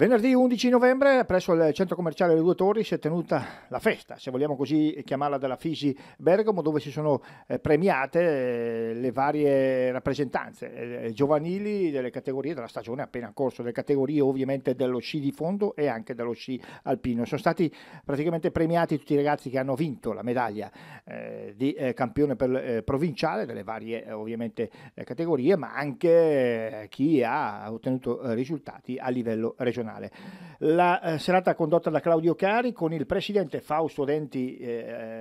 Venerdì 11 novembre presso il centro commerciale Le Due Torri si è tenuta la festa, se vogliamo così chiamarla, della Fisi Bergamo, dove si sono eh, premiate eh, le varie rappresentanze eh, giovanili delle categorie della stagione appena in corso, delle categorie ovviamente dello sci di fondo e anche dello sci alpino. Sono stati praticamente premiati tutti i ragazzi che hanno vinto la medaglia di campione per, provinciale delle varie ovviamente categorie, ma anche chi ha ottenuto risultati a livello regionale nazionale. La eh, serata condotta da Claudio Cari con il presidente Fausto Denti eh,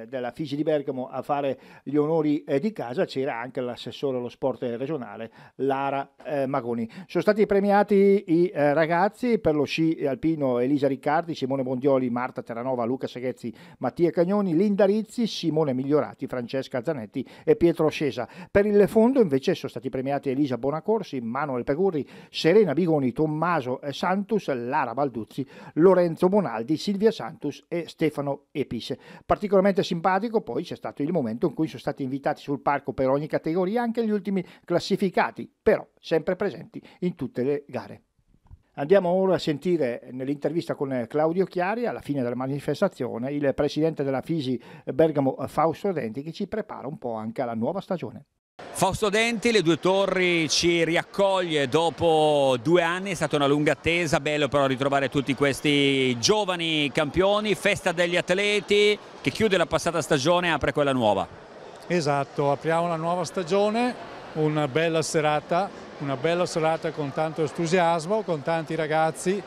eh della Fisi di Bergamo a fare gli onori eh, di casa, c'era anche l'assessore allo sport regionale Lara eh, Magoni. Sono stati premiati i eh, ragazzi per lo sci alpino Elisa Riccardi, Simone Bondioli, Marta Terranova, Luca Seghezzi, Mattia Cagnoni, Linda Rizzi, Simone Migliorati, Francesca Zanetti e Pietro Scesa. Per il fondo invece sono stati premiati Elisa Bonacorsi, Manuel Pegurri, Serena Bigoni, Tommaso Santus, Lara Balduzzi, Lorenzo Bonaldi, Silvia Santus e Stefano Epice. Particolarmente simpatico poi c'è stato il momento in cui sono stati invitati sul parco per ogni categoria anche gli ultimi classificati, però sempre presenti in tutte le gare. Andiamo ora a sentire nell'intervista con Claudio Chiari, alla fine della manifestazione, il presidente della Fisi Bergamo Fausto Denti che ci prepara un po' anche alla nuova stagione. Fausto Denti, le due torri ci riaccoglie dopo due anni, è stata una lunga attesa, bello però ritrovare tutti questi giovani campioni, festa degli atleti che chiude la passata stagione e apre quella nuova. Esatto, apriamo la nuova stagione, una bella serata, una bella serata con tanto entusiasmo, con tanti ragazzi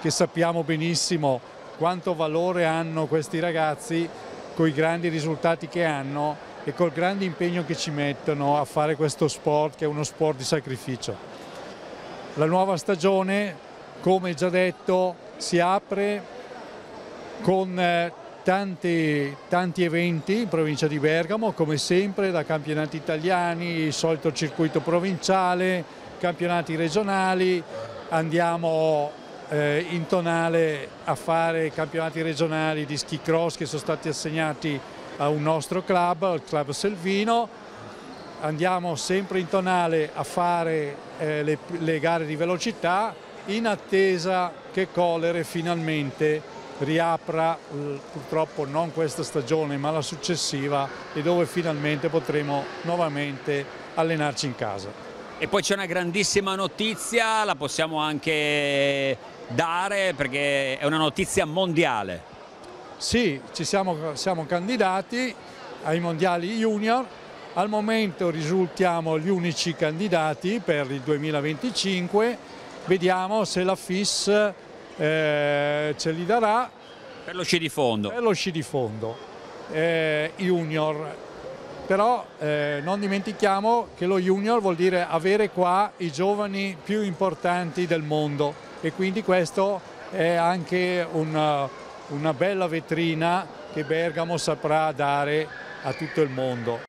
che sappiamo benissimo quanto valore hanno questi ragazzi con i grandi risultati che hanno e col grande impegno che ci mettono a fare questo sport che è uno sport di sacrificio. La nuova stagione, come già detto, si apre con eh, tanti, tanti eventi in provincia di Bergamo, come sempre, da campionati italiani, il solito circuito provinciale, campionati regionali, andiamo eh, in tonale a fare campionati regionali di ski cross che sono stati assegnati a un nostro club, al Club Selvino. Andiamo sempre in tonale a fare eh, le, le gare di velocità in attesa che Colere finalmente riapra purtroppo non questa stagione ma la successiva e dove finalmente potremo nuovamente allenarci in casa. E poi c'è una grandissima notizia, la possiamo anche dare perché è una notizia mondiale. Sì, ci siamo, siamo candidati ai mondiali junior, al momento risultiamo gli unici candidati per il 2025, vediamo se la FIS eh, ce li darà. Per lo sci di fondo. Per lo sci di fondo, eh, junior. Però eh, non dimentichiamo che lo junior vuol dire avere qua i giovani più importanti del mondo e quindi questo è anche un una bella vetrina che Bergamo saprà dare a tutto il mondo.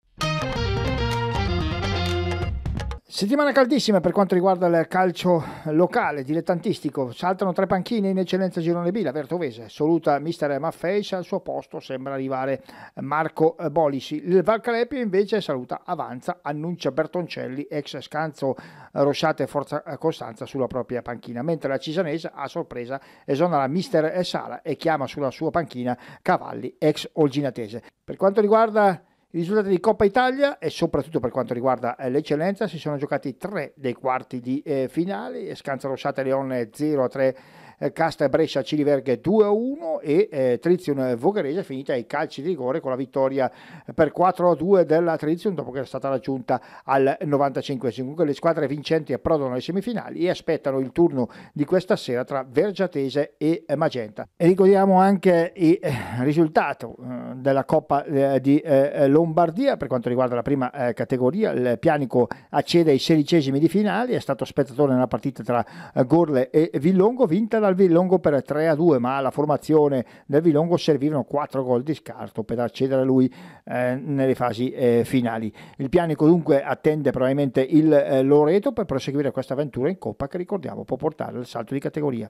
Settimana caldissima per quanto riguarda il calcio locale, dilettantistico. Saltano tre panchine in eccellenza Girone B, la Vertovese saluta mister Maffei, al suo posto sembra arrivare Marco Bolici. Il Valcalepio invece saluta Avanza, annuncia Bertoncelli, ex scanzo Rosciate Forza Costanza sulla propria panchina, mentre la Cisanese a sorpresa esonera mister Sala e chiama sulla sua panchina Cavalli, ex Olginatese. Per quanto riguarda i risultati di Coppa Italia e soprattutto per quanto riguarda eh, l'eccellenza si sono giocati tre dei quarti di eh, finale, Scanza Rossata e Leone 0-3 eh, Castra Brescia Ciliverghe 2-1 e eh, Trizion Vogarese finita ai calci di rigore con la vittoria per 4-2 della Trizion dopo che è stata raggiunta al 95. Comunque le squadre vincenti approdano alle semifinali e aspettano il turno di questa sera tra Vergiatese e eh, Magenta. E ricordiamo anche il eh, risultato eh, della Coppa di Lombardia per quanto riguarda la prima categoria. Il Pianico accede ai sedicesimi di finale, è stato spettatore nella partita tra Gorle e Villongo, vinta la palla al Villongo per 3 a 2, ma alla formazione del Villongo servivano 4 gol di scarto per accedere a lui eh, nelle fasi eh, finali. Il Pianico dunque attende probabilmente il eh, Loreto per proseguire questa avventura in Coppa che ricordiamo può portare al salto di categoria.